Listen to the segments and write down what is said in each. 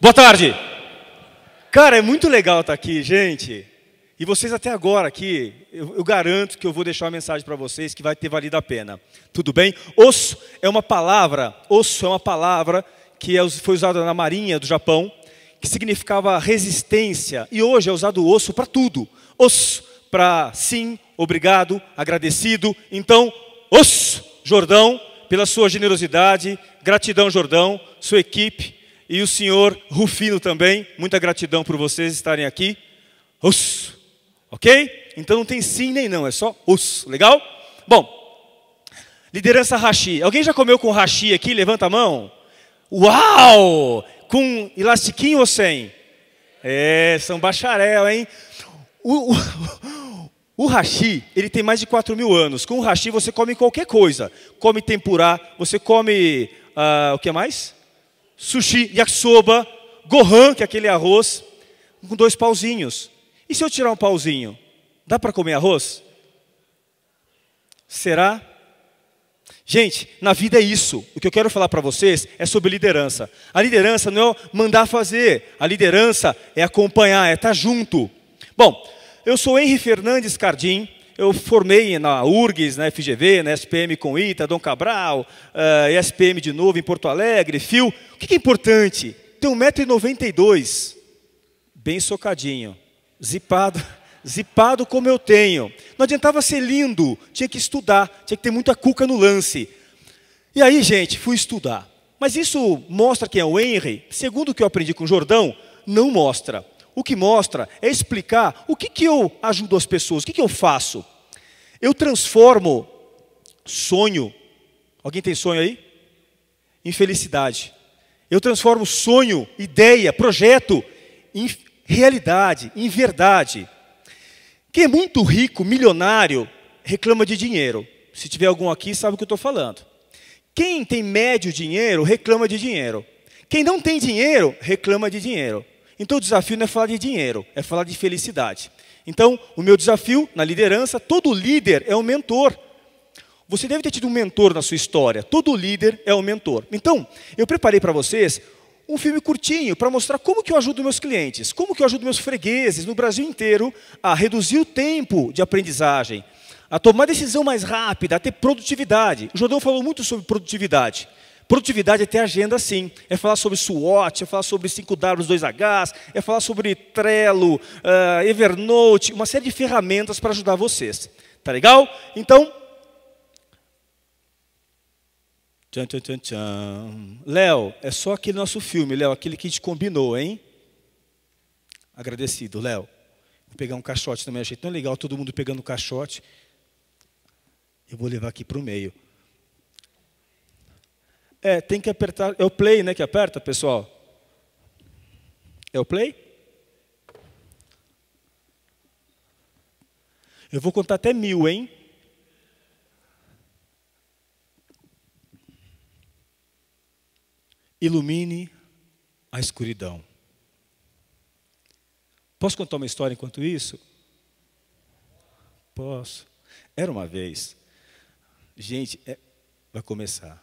Boa tarde. Cara, é muito legal estar tá aqui, gente. E vocês até agora aqui, eu, eu garanto que eu vou deixar uma mensagem para vocês que vai ter valido a pena. Tudo bem? Osso é uma palavra, osso é uma palavra que é, foi usada na Marinha do Japão, que significava resistência. E hoje é usado osso para tudo. Osso para sim, obrigado, agradecido. Então, osso, Jordão, pela sua generosidade, gratidão, Jordão, sua equipe, e o senhor Rufino também. Muita gratidão por vocês estarem aqui. Os, ok? Então não tem sim nem não, é só us legal? Bom, liderança rachi. Alguém já comeu com rachi aqui? Levanta a mão. Uau! Com elastiquinho ou sem? É, são bacharel, hein? O, o, o hashi, ele tem mais de 4 mil anos. Com o hashi você come qualquer coisa. Come tempurá, você come... Uh, o que mais? sushi, yakisoba, gohan, que é aquele arroz, com dois pauzinhos. E se eu tirar um pauzinho, dá para comer arroz? Será? Gente, na vida é isso. O que eu quero falar para vocês é sobre liderança. A liderança não é mandar fazer, a liderança é acompanhar, é estar tá junto. Bom, eu sou Henri Fernandes Cardim, eu formei na URGS, né, na FGV, na SPM com ITA, Dom Cabral, uh, eh, SPM de novo em Porto Alegre, FIO. O que é importante? Tem 1,92m, bem socadinho, zipado, zipado como eu tenho. Não adiantava ser lindo, tinha que estudar, tinha que ter muita cuca no lance. E aí, gente, fui estudar. Mas isso mostra quem é o Henry? Segundo o que eu aprendi com o Jordão, não mostra. O que mostra é explicar o que, que eu ajudo as pessoas, o que, que eu faço. Eu transformo sonho, alguém tem sonho aí? Em felicidade. Eu transformo sonho, ideia, projeto em realidade, em verdade. Quem é muito rico, milionário, reclama de dinheiro. Se tiver algum aqui, sabe o que eu estou falando. Quem tem médio dinheiro, reclama de dinheiro. Quem não tem dinheiro, reclama de dinheiro. Então o desafio não é falar de dinheiro, é falar de felicidade. Então, o meu desafio na liderança, todo líder é um mentor. Você deve ter tido um mentor na sua história. Todo líder é um mentor. Então, eu preparei para vocês um filme curtinho para mostrar como que eu ajudo meus clientes, como que eu ajudo meus fregueses no Brasil inteiro a reduzir o tempo de aprendizagem, a tomar decisão mais rápida, a ter produtividade. O Jordão falou muito sobre produtividade. Produtividade é ter agenda sim, é falar sobre SWOT, é falar sobre 5W2Hs, é falar sobre Trello, uh, Evernote, uma série de ferramentas para ajudar vocês. Tá legal? Então, Tchan, tchan, tchan, tchan. Léo, é só aquele nosso filme, Léo, aquele que a gente combinou, hein? Agradecido, Léo. Vou pegar um caixote também, achei tão legal todo mundo pegando o caixote. Eu vou levar aqui para o meio. É, tem que apertar. É o play, né? Que aperta, pessoal. É o play? Eu vou contar até mil, hein? Ilumine a escuridão. Posso contar uma história enquanto isso? Posso. Era uma vez. Gente, é... vai começar.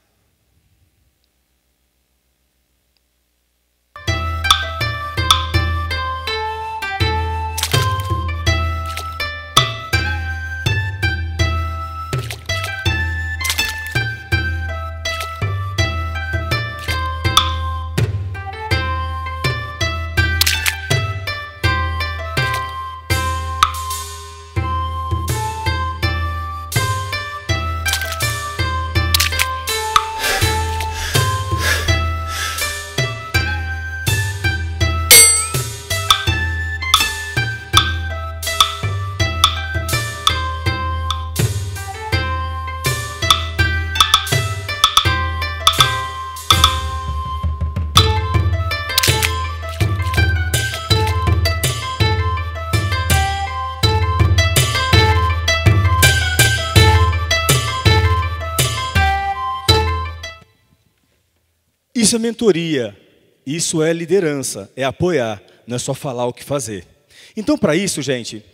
isso é mentoria, isso é liderança, é apoiar, não é só falar o que fazer. Então, para isso, gente,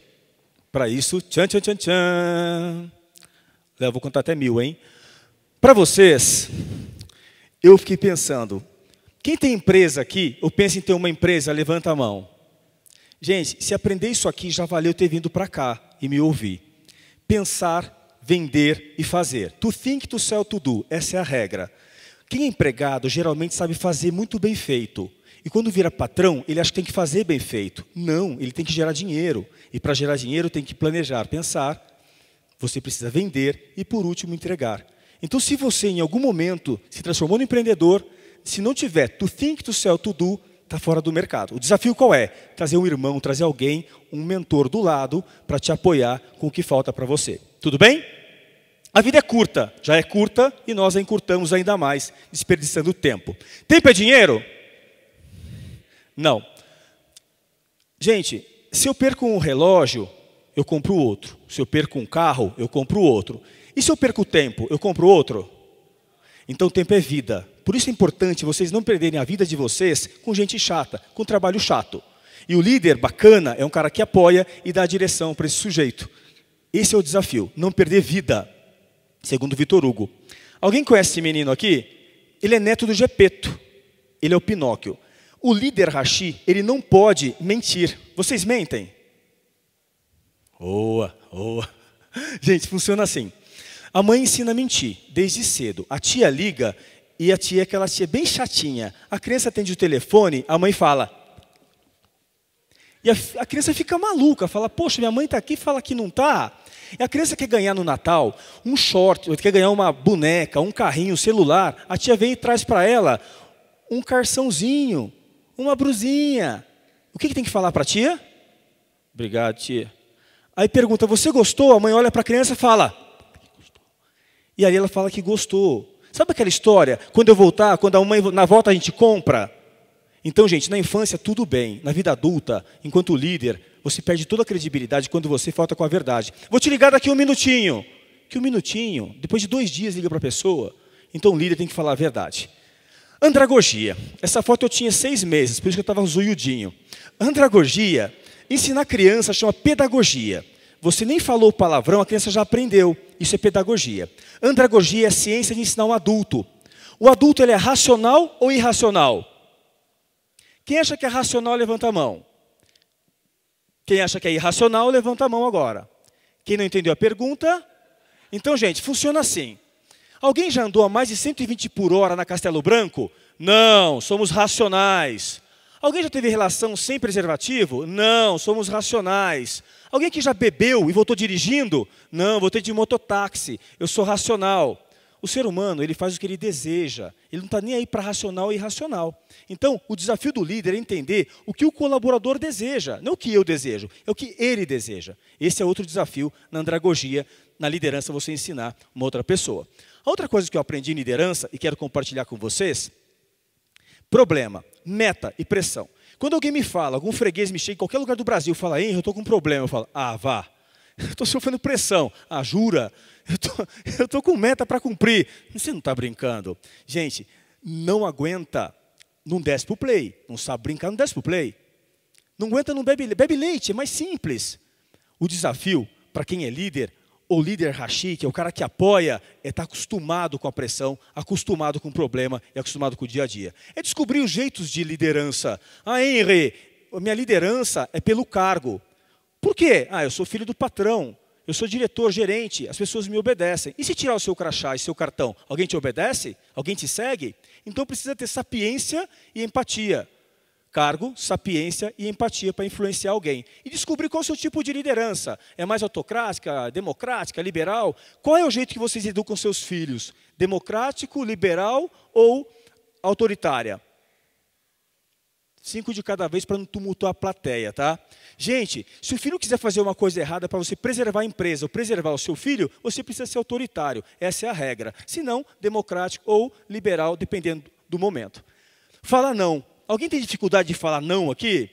para isso, tchan, tchan, tchan, tchan. Eu vou contar até mil, hein? Para vocês, eu fiquei pensando, quem tem empresa aqui, ou pensa em ter uma empresa, levanta a mão. Gente, se aprender isso aqui, já valeu ter vindo para cá e me ouvir. Pensar, vender e fazer. To think, to sell, to do. Essa é a regra. Quem é empregado geralmente sabe fazer muito bem feito. E quando vira patrão, ele acha que tem que fazer bem feito. Não, ele tem que gerar dinheiro. E para gerar dinheiro, tem que planejar, pensar. Você precisa vender e, por último, entregar. Então, se você, em algum momento, se transformou no empreendedor, se não tiver to think, to sell, to do, está fora do mercado. O desafio qual é? Trazer um irmão, trazer alguém, um mentor do lado para te apoiar com o que falta para você. Tudo bem? A vida é curta, já é curta e nós a encurtamos ainda mais, desperdiçando tempo. Tempo é dinheiro? Não. Gente, se eu perco um relógio, eu compro outro. Se eu perco um carro, eu compro outro. E se eu perco tempo, eu compro outro? Então, tempo é vida. Por isso é importante vocês não perderem a vida de vocês com gente chata, com trabalho chato. E o líder bacana é um cara que apoia e dá a direção para esse sujeito. Esse é o desafio, não perder vida segundo Vitor Hugo. Alguém conhece esse menino aqui? Ele é neto do Gepeto. Ele é o Pinóquio. O líder Rashi, ele não pode mentir. Vocês mentem? Boa, boa. Gente, funciona assim. A mãe ensina a mentir desde cedo. A tia liga e a tia é aquela tia bem chatinha. A criança atende o telefone, a mãe fala. E a, a criança fica maluca, fala: Poxa, minha mãe está aqui, fala que não está. E a criança quer ganhar no Natal um short, ou quer ganhar uma boneca, um carrinho, um celular. A tia vem e traz para ela um carçãozinho, uma brusinha. O que, que tem que falar para a tia? Obrigado, tia. Aí pergunta, você gostou? A mãe olha para a criança e fala. E aí ela fala que gostou. Sabe aquela história? Quando eu voltar, quando a mãe na volta a gente compra. Então, gente, na infância tudo bem. Na vida adulta, enquanto líder, você perde toda a credibilidade quando você falta com a verdade. Vou te ligar daqui um minutinho. Que um minutinho, depois de dois dias liga para a pessoa. Então o líder tem que falar a verdade. Andragogia. Essa foto eu tinha seis meses, por isso que eu estava zoiudinho. Andragogia, ensinar criança chama pedagogia. Você nem falou palavrão, a criança já aprendeu. Isso é pedagogia. Andragogia é a ciência de ensinar o um adulto. O adulto ele é racional ou irracional? Quem acha que é racional, levanta a mão. Quem acha que é irracional, levanta a mão agora. Quem não entendeu a pergunta? Então, gente, funciona assim. Alguém já andou a mais de 120 por hora na Castelo Branco? Não, somos racionais. Alguém já teve relação sem preservativo? Não, somos racionais. Alguém que já bebeu e voltou dirigindo? Não, voltei de mototáxi, eu sou racional. O ser humano, ele faz o que ele deseja, ele não está nem aí para racional e irracional. Então, o desafio do líder é entender o que o colaborador deseja, não o que eu desejo, é o que ele deseja. Esse é outro desafio na andragogia, na liderança, você ensinar uma outra pessoa. A outra coisa que eu aprendi em liderança e quero compartilhar com vocês: problema, meta e pressão. Quando alguém me fala, algum freguês me chega em qualquer lugar do Brasil, fala, hein, eu estou com um problema, eu falo, ah, vá eu estou sofrendo pressão. Ah, jura? Eu estou com meta para cumprir. Você não está brincando. Gente, não aguenta, não desce para o play. Não sabe brincar, não desce para o play. Não aguenta, não bebe, bebe leite, é mais simples. O desafio, para quem é líder, ou líder Hashi, que é o cara que apoia, é estar tá acostumado com a pressão, acostumado com o problema e é acostumado com o dia a dia. É descobrir os jeitos de liderança. Ah, Henry, minha liderança é pelo cargo. Por quê? Ah, eu sou filho do patrão, eu sou diretor, gerente, as pessoas me obedecem. E se tirar o seu crachá e seu cartão, alguém te obedece? Alguém te segue? Então precisa ter sapiência e empatia. Cargo, sapiência e empatia para influenciar alguém. E descobrir qual é o seu tipo de liderança. É mais autocrática, democrática, liberal? Qual é o jeito que vocês educam seus filhos? Democrático, liberal ou autoritária? Cinco de cada vez para não tumultuar a plateia, tá? Gente, se o filho quiser fazer uma coisa errada para você preservar a empresa ou preservar o seu filho, você precisa ser autoritário. Essa é a regra. Se não, democrático ou liberal, dependendo do momento. Fala não. Alguém tem dificuldade de falar não aqui?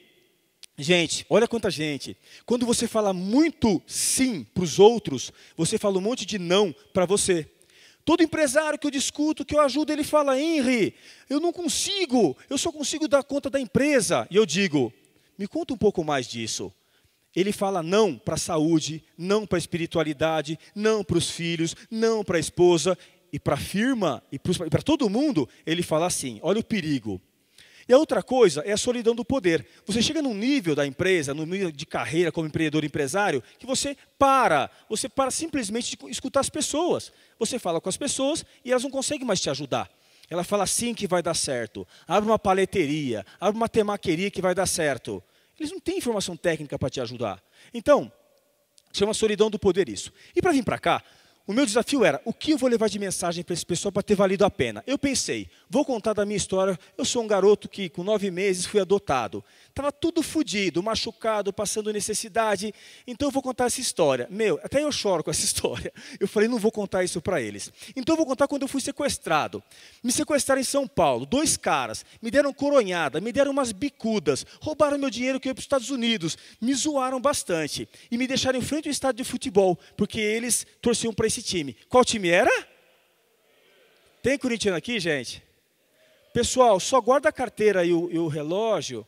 Gente, olha quanta gente. Quando você fala muito sim para os outros, você fala um monte de não para você. Todo empresário que eu discuto, que eu ajudo, ele fala: Henry, eu não consigo, eu só consigo dar conta da empresa. E eu digo: me conta um pouco mais disso. Ele fala não para a saúde, não para a espiritualidade, não para os filhos, não para a esposa e para a firma e para todo mundo. Ele fala assim: olha o perigo. E a outra coisa é a solidão do poder. Você chega num nível da empresa, no nível de carreira como empreendedor empresário, que você para, você para simplesmente de escutar as pessoas. Você fala com as pessoas e elas não conseguem mais te ajudar. Ela fala assim que vai dar certo. Abre uma paleteria, abre uma temaqueria que vai dar certo. Eles não têm informação técnica para te ajudar. Então, chama solidão do poder isso. E para vir para cá, o meu desafio era, o que eu vou levar de mensagem para esse pessoal para ter valido a pena? Eu pensei, vou contar da minha história. Eu sou um garoto que, com nove meses, fui adotado. Estava tudo fodido, machucado, passando necessidade. Então, eu vou contar essa história. Meu, até eu choro com essa história. Eu falei, não vou contar isso para eles. Então, eu vou contar quando eu fui sequestrado. Me sequestraram em São Paulo. Dois caras me deram coronhada, me deram umas bicudas, roubaram meu dinheiro que eu ia para os Estados Unidos, me zoaram bastante e me deixaram em frente ao estádio de futebol, porque eles torciam para esse time. Qual time era? Tem corintiano aqui, gente? Pessoal, só guarda a carteira e o, e o relógio.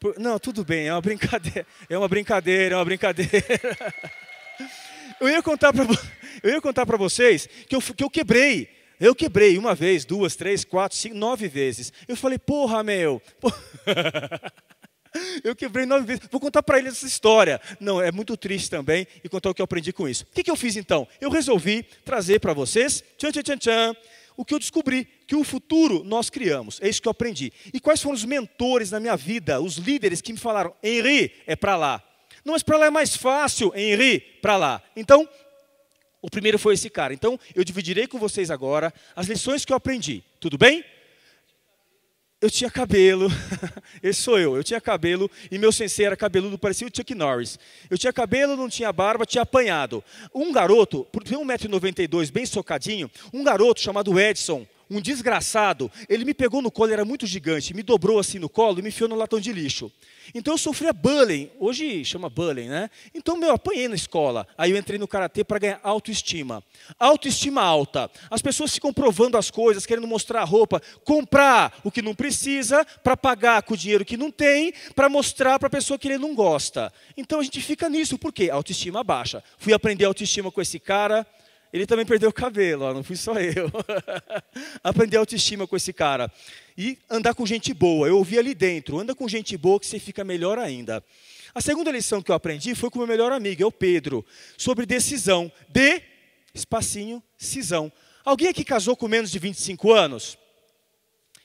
Por... Não, tudo bem, é uma brincadeira. É uma brincadeira, é uma brincadeira. Eu ia contar para eu ia contar para vocês que eu, que eu quebrei. Eu quebrei uma vez, duas, três, quatro, cinco, nove vezes. Eu falei, porra, meu. Porra. eu quebrei nove vezes, vou contar para eles essa história. Não, é muito triste também e contar o que eu aprendi com isso. O que, que eu fiz então? Eu resolvi trazer para vocês, tchan, tchan, tchan, tchan, o que eu descobri, que o futuro nós criamos. É isso que eu aprendi. E quais foram os mentores na minha vida, os líderes que me falaram, Henri, é para lá. Não, mas para lá é mais fácil, Henri, para lá. Então, o primeiro foi esse cara. Então, eu dividirei com vocês agora as lições que eu aprendi. Tudo bem? eu tinha cabelo, esse sou eu, eu tinha cabelo e meu sensei era cabeludo, parecia o Chuck Norris. Eu tinha cabelo, não tinha barba, tinha apanhado. Um garoto, por ter 1,92m, bem socadinho, um garoto chamado Edson, um desgraçado, ele me pegou no colo, era muito gigante, me dobrou assim no colo e me enfiou no latão de lixo. Então eu sofria bullying, hoje chama bullying, né? Então meu, eu apanhei na escola. Aí eu entrei no karatê para ganhar autoestima. Autoestima alta. As pessoas ficam provando as coisas, querendo mostrar a roupa, comprar o que não precisa para pagar com o dinheiro que não tem, para mostrar para a pessoa que ele não gosta. Então a gente fica nisso, por quê? Autoestima baixa. Fui aprender autoestima com esse cara, ele também perdeu o cabelo, ó, não fui só eu. Aprender autoestima com esse cara. E andar com gente boa. Eu ouvi ali dentro, anda com gente boa que você fica melhor ainda. A segunda lição que eu aprendi foi com o meu melhor amigo, é o Pedro, sobre decisão. De espacinho, cisão. Alguém aqui casou com menos de 25 anos?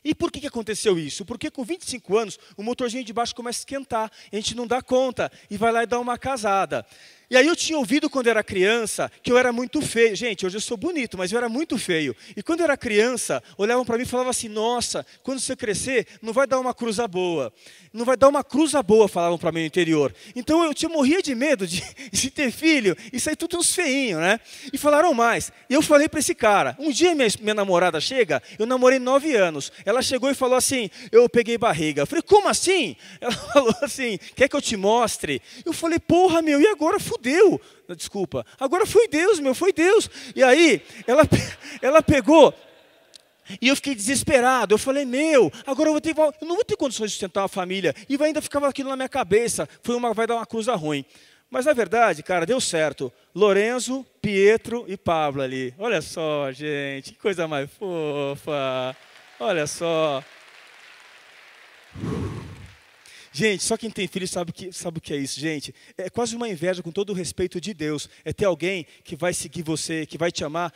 E por que, que aconteceu isso? Porque com 25 anos, o motorzinho de baixo começa a esquentar, a gente não dá conta e vai lá e dá uma casada. E aí eu tinha ouvido quando era criança que eu era muito feio. Gente, hoje eu sou bonito, mas eu era muito feio. E quando eu era criança, olhavam para mim e falavam assim: "Nossa, quando você crescer, não vai dar uma cruza boa. Não vai dar uma cruza boa", falavam para mim no interior. Então eu tinha morria de medo de, de ter filho e sair tudo uns feinho, né? E falaram mais. E eu falei para esse cara: "Um dia minha, minha namorada chega, eu namorei nove anos. Ela chegou e falou assim: "Eu peguei barriga". Eu falei: "Como assim?" Ela falou assim: "Quer que eu te mostre?" Eu falei: "Porra, meu, e agora fudeu. Desculpa. Agora foi Deus, meu, foi Deus. E aí, ela, ela pegou. E eu fiquei desesperado. Eu falei, meu, agora eu, vou ter, eu não vou ter condições de sustentar uma família. E ainda ficava aquilo na minha cabeça. Foi uma, vai dar uma coisa ruim. Mas na verdade, cara, deu certo. Lorenzo, Pietro e Pablo ali. Olha só, gente, que coisa mais fofa. Olha só. Gente, só quem tem filho sabe, que, sabe o que é isso, gente. É quase uma inveja, com todo o respeito de Deus. É ter alguém que vai seguir você, que vai te amar.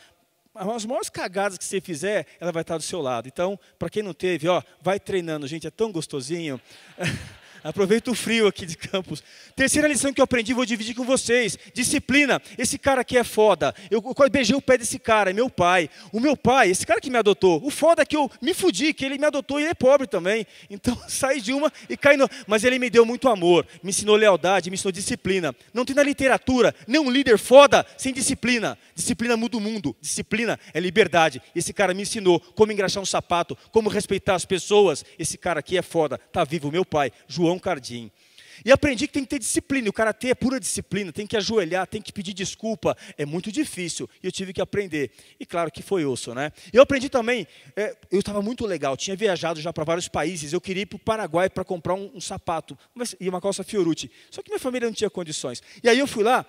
As maiores cagadas que você fizer, ela vai estar do seu lado. Então, para quem não teve, ó, vai treinando, gente. É tão gostosinho. Aproveita o frio aqui de Campos. Terceira lição que eu aprendi, vou dividir com vocês. Disciplina. Esse cara aqui é foda. Eu quase beijei o pé desse cara, é meu pai. O meu pai, esse cara que me adotou. O foda é que eu me fudi, que ele me adotou e ele é pobre também. Então sai de uma e cai no. Mas ele me deu muito amor, me ensinou lealdade, me ensinou disciplina. Não tem na literatura nenhum líder foda sem disciplina. Disciplina muda o mundo. Disciplina é liberdade. Esse cara me ensinou como engraxar um sapato, como respeitar as pessoas. Esse cara aqui é foda, tá vivo, meu pai. João João Cardim. E aprendi que tem que ter disciplina. O karatê é pura disciplina, tem que ajoelhar, tem que pedir desculpa. É muito difícil. E eu tive que aprender. E claro que foi osso, né? Eu aprendi também, é, eu estava muito legal, tinha viajado já para vários países. Eu queria ir para o Paraguai para comprar um, um sapato mas, e uma calça Fiorucci. Só que minha família não tinha condições. E aí eu fui lá,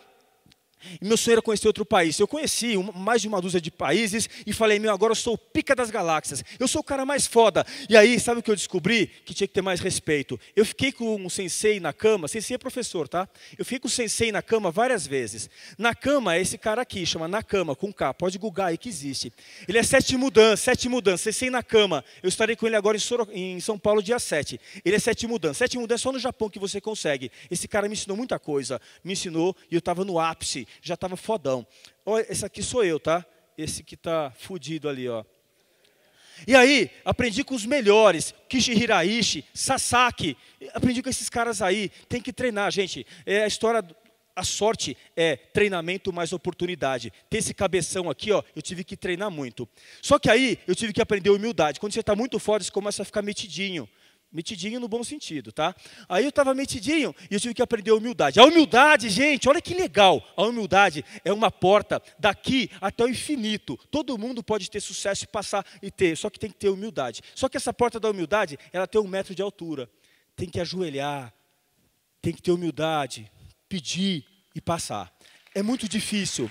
e meu sonho era conhecer outro país. Eu conheci mais de uma dúzia de países e falei, meu, agora eu sou o pica das galáxias. Eu sou o cara mais foda. E aí, sabe o que eu descobri? Que tinha que ter mais respeito. Eu fiquei com um sensei na cama, sensei é professor, tá? Eu fiquei com o sensei na cama várias vezes. Na cama é esse cara aqui, chama na cama, com K, pode googar aí que existe. Ele é sete mudanças, sete mudanças, sensei na cama. Eu estarei com ele agora em, em São Paulo dia 7. Ele é sete mudanças. Sete mudanças é só no Japão que você consegue. Esse cara me ensinou muita coisa. Me ensinou e eu estava no ápice já estava fodão. Ó, esse aqui sou eu, tá? Esse que está fudido ali, ó. E aí, aprendi com os melhores, Kishihiraishi, Sasaki, aprendi com esses caras aí, tem que treinar, gente. É a história, a sorte é treinamento mais oportunidade. Ter esse cabeção aqui, ó, eu tive que treinar muito. Só que aí, eu tive que aprender humildade. Quando você está muito fora, você começa a ficar metidinho. Metidinho no bom sentido, tá? Aí eu estava metidinho e eu tive que aprender a humildade. A humildade, gente, olha que legal. A humildade é uma porta daqui até o infinito. Todo mundo pode ter sucesso e passar e ter, só que tem que ter humildade. Só que essa porta da humildade, ela tem um metro de altura. Tem que ajoelhar, tem que ter humildade, pedir e passar. É muito difícil.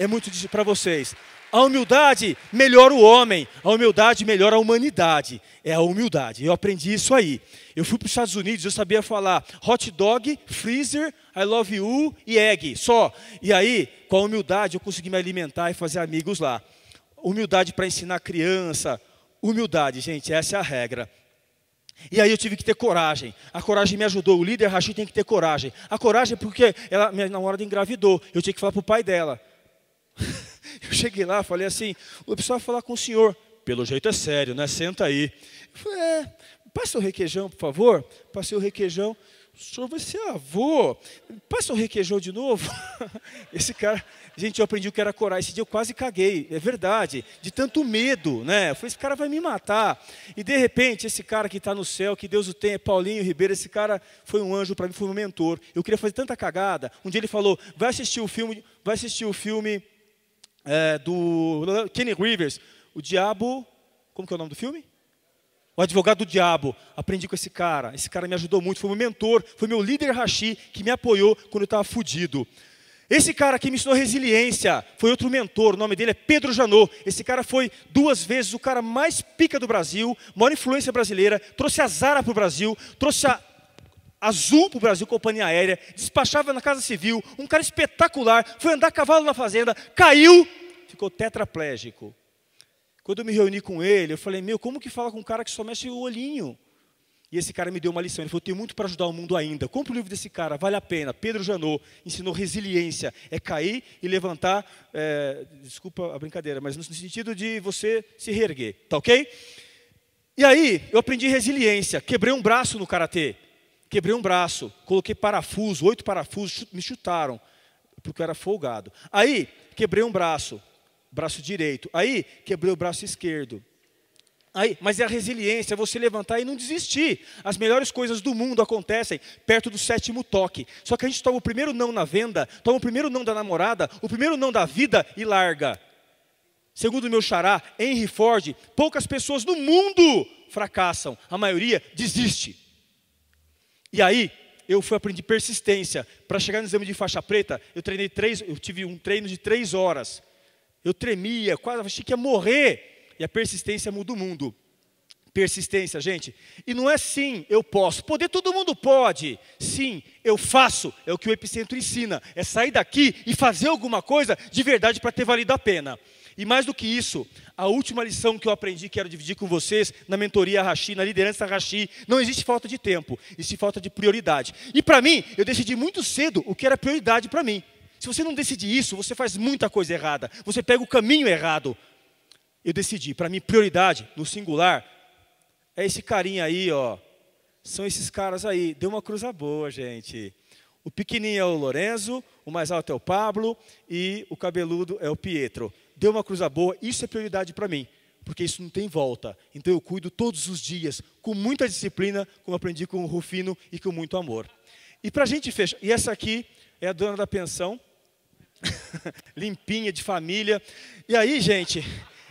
É muito difícil para vocês. A humildade melhora o homem, a humildade melhora a humanidade. É a humildade. Eu aprendi isso aí. Eu fui para os Estados Unidos, eu sabia falar hot dog, freezer, I love you e egg, só. E aí, com a humildade, eu consegui me alimentar e fazer amigos lá. Humildade para ensinar criança. Humildade, gente, essa é a regra. E aí eu tive que ter coragem. A coragem me ajudou. O líder Rachid tem que ter coragem. A coragem é porque ela, minha namorada engravidou. Eu tinha que falar para o pai dela cheguei lá, falei assim, o pessoal falar com o senhor. Pelo jeito é sério, né? Senta aí. Eu falei, é, passa o requeijão, por favor. Passei o requeijão. O senhor vai ser avô. Passa o requeijão de novo. Esse cara, gente, eu aprendi o que era corar. Esse dia eu quase caguei, é verdade. De tanto medo, né? Eu falei, esse cara vai me matar. E de repente, esse cara que está no céu, que Deus o tenha, Paulinho Ribeiro, esse cara foi um anjo para mim, foi um mentor. Eu queria fazer tanta cagada. Um dia ele falou: vai assistir o filme, vai assistir o filme é, do Kenny Rivers, o diabo, como que é o nome do filme? O advogado do diabo. Aprendi com esse cara. Esse cara me ajudou muito, foi meu mentor, foi meu líder Hashi que me apoiou quando eu estava fudido. Esse cara que me ensinou resiliência foi outro mentor, o nome dele é Pedro Janot. Esse cara foi duas vezes o cara mais pica do Brasil, maior influência brasileira, trouxe a Zara para o Brasil, trouxe a azul para o Brasil, companhia aérea, despachava na Casa Civil, um cara espetacular, foi andar a cavalo na fazenda, caiu, ficou tetraplégico. Quando eu me reuni com ele, eu falei, meu, como que fala com um cara que só mexe o olhinho? E esse cara me deu uma lição, ele falou, tem muito para ajudar o mundo ainda. Compre o livro desse cara, vale a pena. Pedro Janot ensinou resiliência, é cair e levantar, é, desculpa a brincadeira, mas no sentido de você se reerguer, tá ok? E aí, eu aprendi resiliência, quebrei um braço no Karatê. Quebrei um braço, coloquei parafuso, oito parafusos, me chutaram, porque eu era folgado. Aí, quebrei um braço, braço direito. Aí, quebrei o braço esquerdo. Aí, mas é a resiliência, é você levantar e não desistir. As melhores coisas do mundo acontecem perto do sétimo toque. Só que a gente toma o primeiro não na venda, toma o primeiro não da namorada, o primeiro não da vida e larga. Segundo o meu xará, Henry Ford, poucas pessoas no mundo fracassam, a maioria desiste. E aí, eu fui aprendi persistência. Para chegar no exame de faixa preta, eu treinei três, eu tive um treino de três horas. Eu tremia, quase achei que ia morrer. E a persistência muda o mundo. Persistência, gente. E não é sim, eu posso. Poder todo mundo pode. Sim, eu faço. É o que o Epicentro ensina. É sair daqui e fazer alguma coisa de verdade para ter valido a pena. E mais do que isso, a última lição que eu aprendi, quero dividir com vocês, na mentoria Rashi, na liderança Rashi, não existe falta de tempo, existe falta de prioridade. E para mim, eu decidi muito cedo o que era prioridade para mim. Se você não decidir isso, você faz muita coisa errada, você pega o caminho errado. Eu decidi, para mim, prioridade, no singular, é esse carinha aí, ó. São esses caras aí. Deu uma cruza boa, gente. O pequenininho é o Lorenzo, o mais alto é o Pablo e o cabeludo é o Pietro deu uma cruza boa, isso é prioridade para mim, porque isso não tem volta. Então eu cuido todos os dias, com muita disciplina, como aprendi com o Rufino e com muito amor. E para a gente fechar, e essa aqui é a dona da pensão, limpinha de família. E aí, gente,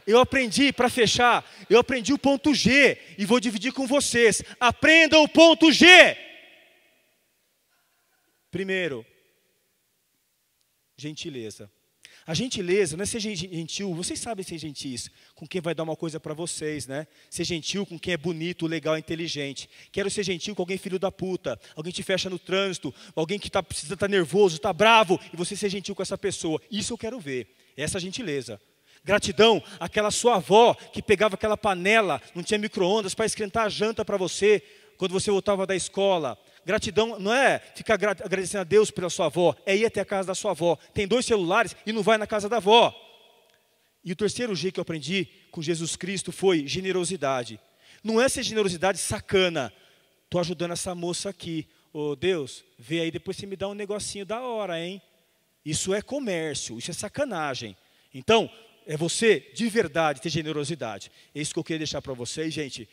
eu aprendi, para fechar, eu aprendi o ponto G e vou dividir com vocês. Aprenda o ponto G. Primeiro, gentileza. A gentileza não é ser gentil, vocês sabem ser gentis com quem vai dar uma coisa para vocês, né? Ser gentil com quem é bonito, legal, inteligente. Quero ser gentil com alguém filho da puta, alguém te fecha no trânsito, alguém que tá, precisa estar tá nervoso, está bravo, e você ser gentil com essa pessoa. Isso eu quero ver, é essa gentileza. Gratidão, aquela sua avó que pegava aquela panela, não tinha micro-ondas para esquentar a janta para você quando você voltava da escola Gratidão não é ficar agradecendo a Deus pela sua avó, é ir até a casa da sua avó. Tem dois celulares e não vai na casa da avó. E o terceiro jeito que eu aprendi com Jesus Cristo foi generosidade. Não é ser generosidade sacana. Estou ajudando essa moça aqui. Ô oh, Deus, vê aí, depois você me dá um negocinho da hora, hein? Isso é comércio, isso é sacanagem. Então, é você de verdade ter generosidade. É isso que eu queria deixar para vocês, gente.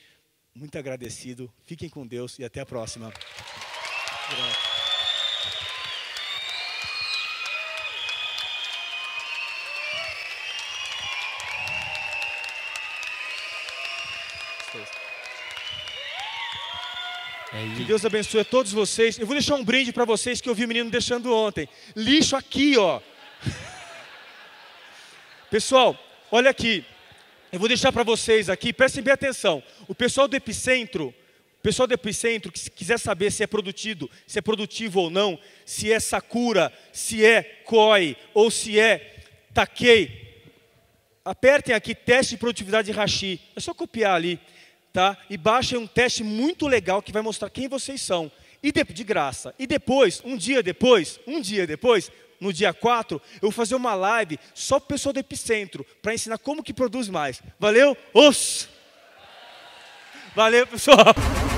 Muito agradecido. Fiquem com Deus e até a próxima. É que Deus abençoe a todos vocês. Eu vou deixar um brinde para vocês que eu vi o menino deixando ontem. Lixo aqui, ó. Pessoal, olha aqui. Eu vou deixar para vocês aqui, prestem bem atenção. O pessoal do Epicentro Pessoal do Epicentro, que quiser saber se é produtivo, se é produtivo ou não, se é Sakura, se é Koi ou se é Takei, apertem aqui teste de produtividade de Hashi. É só copiar ali, tá? E baixem um teste muito legal que vai mostrar quem vocês são. E de, de graça. E depois, um dia depois, um dia depois, no dia 4, eu vou fazer uma live só para o pessoal do Epicentro, para ensinar como que produz mais. Valeu? Os. Valeu, pessoal!